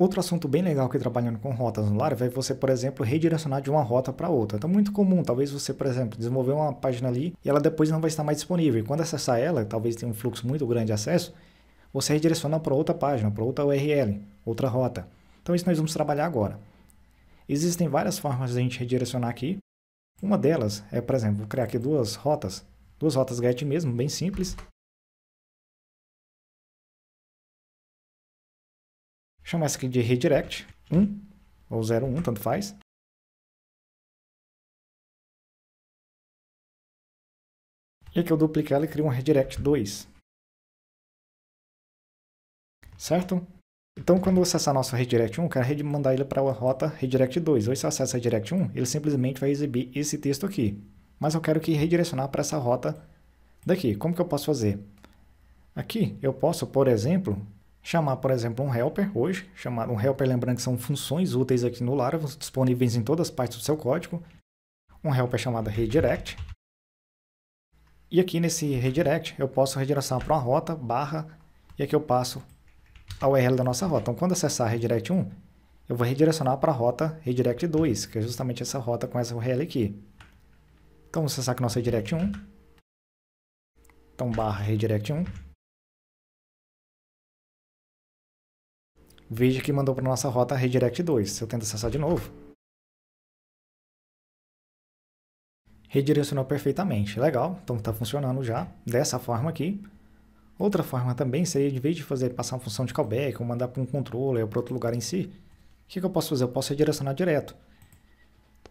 Outro assunto bem legal que trabalhando com rotas no Laravel é você, por exemplo, redirecionar de uma rota para outra. Então, muito comum, talvez você, por exemplo, desenvolver uma página ali e ela depois não vai estar mais disponível. E quando acessar ela, talvez tenha um fluxo muito grande de acesso, você redireciona para outra página, para outra URL, outra rota. Então, isso nós vamos trabalhar agora. Existem várias formas de a gente redirecionar aqui. Uma delas é, por exemplo, criar aqui duas rotas, duas rotas GET mesmo, bem simples. chamar isso aqui de redirect 1 ou 01, tanto faz. E aqui eu duplico ela e crio um redirect 2. Certo? Então, quando eu acessar nosso redirect 1, eu quero mandar ele para a rota redirect 2. Ou se eu acesso redirect 1, ele simplesmente vai exibir esse texto aqui. Mas eu quero que redirecionar para essa rota daqui. Como que eu posso fazer? Aqui, eu posso, por exemplo, chamar, por exemplo, um helper hoje, chamar um helper, lembrando que são funções úteis aqui no Laravel, disponíveis em todas as partes do seu código, um helper chamado redirect. E aqui nesse redirect, eu posso redirecionar para uma rota, barra, e aqui eu passo a URL da nossa rota. Então, quando acessar redirect 1, eu vou redirecionar para a rota redirect 2, que é justamente essa rota com essa URL aqui. Então, vamos acessar aqui nosso redirect 1. Então, barra redirect 1 veja que mandou para nossa rota redirect 2. Se eu tento acessar de novo, redirecionou perfeitamente. Legal, então está funcionando já dessa forma aqui. Outra forma também seria, em vez de fazer passar uma função de callback ou mandar para um controller ou para outro lugar em si, o que, que, eu posso fazer? Eu posso redirecionar direto.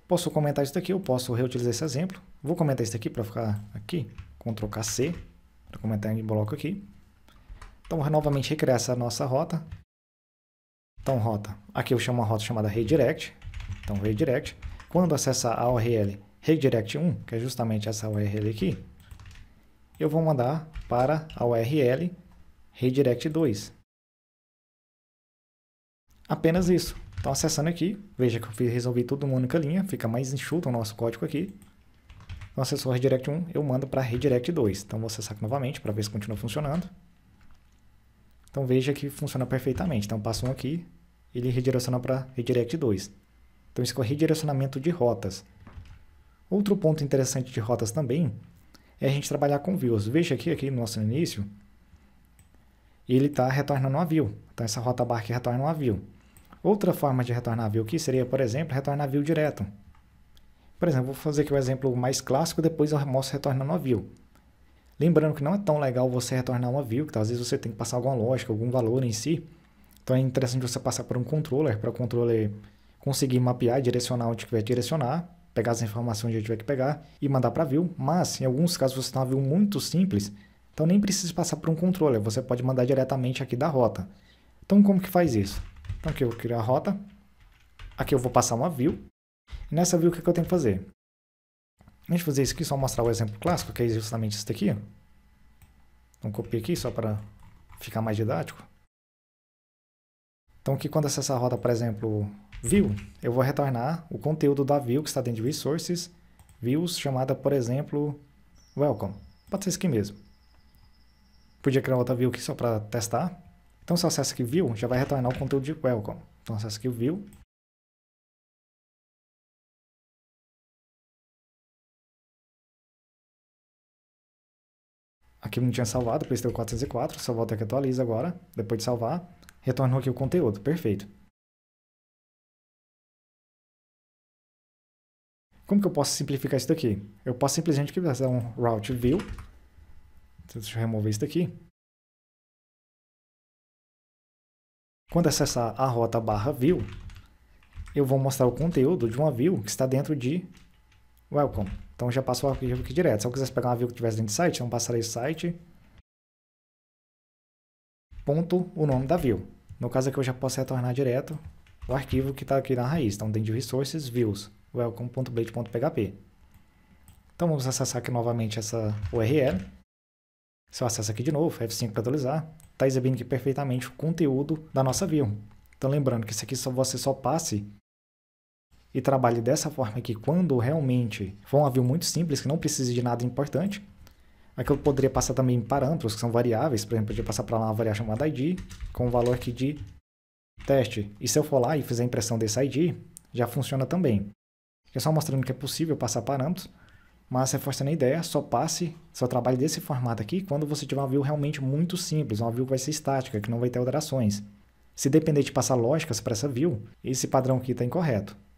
Posso comentar isso daqui, eu posso reutilizar esse exemplo. Vou comentar isso daqui para ficar aqui, Ctrl KC, para comentar em bloco aqui. Então, novamente recriar essa nossa rota, então, rota. Aqui eu chamo uma rota chamada redirect. Então, redirect. Quando acessar a URL redirect1, que é justamente essa URL aqui, eu vou mandar para a URL redirect2. Apenas isso. Então, acessando aqui, veja que eu resolvi tudo em uma única linha, fica mais enxuto o nosso código aqui. Então, acessou redirect1, eu mando para redirect2. Então, vou acessar aqui novamente para ver se continua funcionando. Então veja que funciona perfeitamente. Então passa um aqui, ele redireciona para redirect 2. Então isso é o redirecionamento de rotas. Outro ponto interessante de rotas também é a gente trabalhar com views. Veja aqui, aqui no nosso início, ele está retornando a view. Então essa rota bar aqui retorna a view. Outra forma de retornar view aqui seria, por exemplo, retornar view direto. Por exemplo, vou fazer aqui o um exemplo mais clássico, depois eu mostro retornando a view. Lembrando que não é tão legal você retornar uma view, que às vezes você tem que passar alguma lógica, algum valor em si. Então é interessante você passar por um controller, para o controller conseguir mapear, direcionar onde tiver direcionar, pegar as informações onde tiver que pegar e mandar para a view. Mas, em alguns casos, você tem uma view muito simples, então nem precisa passar por um controller, você pode mandar diretamente aqui da rota. Então como que faz isso? Então aqui eu crio a rota, aqui eu vou passar uma view, e nessa view o que, é que eu tenho que fazer? A gente fazer isso aqui, só mostrar o exemplo clássico, que é justamente isso daqui. Então copiar aqui só para ficar mais didático. Então que quando acessar a roda, por exemplo, view, eu vou retornar o conteúdo da view que está dentro de resources, views chamada, por exemplo, welcome. Pode ser isso aqui mesmo. Podia criar outra view aqui só para testar. Então se eu acesso aqui view, já vai retornar o conteúdo de welcome. Então acesso aqui view, Aqui não tinha salvado, por isso deu 404. Só volta aqui atualiza agora. Depois de salvar, retornou aqui o conteúdo. Perfeito. Como que eu posso simplificar isso daqui? Eu posso simplesmente fazer um route view. Deixa eu remover isso daqui. Quando acessar a rota barra view, eu vou mostrar o conteúdo de uma view que está dentro de welcome. Então já passou arquivo aqui direto. Se eu quisesse pegar uma view que tivesse dentro do site, então passarei site ponto o nome da view. No caso aqui eu já posso retornar direto o arquivo que está aqui na raiz. Então dentro de resources, views, welcome.blade.php. Então vamos acessar aqui novamente essa URL. Se eu acesso aqui de novo, F5 para atualizar, está exibindo aqui perfeitamente o conteúdo da nossa view. Então lembrando que isso aqui só, você só passe e trabalhe dessa forma que quando realmente for um avião muito simples, que não precise de nada importante, aqui eu poderia passar também parâmetros que são variáveis, por exemplo, eu poderia passar para lá uma variável chamada id, com o valor aqui de teste. E se eu for lá e fizer a impressão desse id, já funciona também. É só mostrando que é possível passar parâmetros, mas reforçando a ideia, só passe, só trabalhe desse formato aqui quando você tiver uma view realmente muito simples, uma view que vai ser estática, que não vai ter alterações. Se depender de passar lógicas para essa view, esse padrão aqui está incorreto.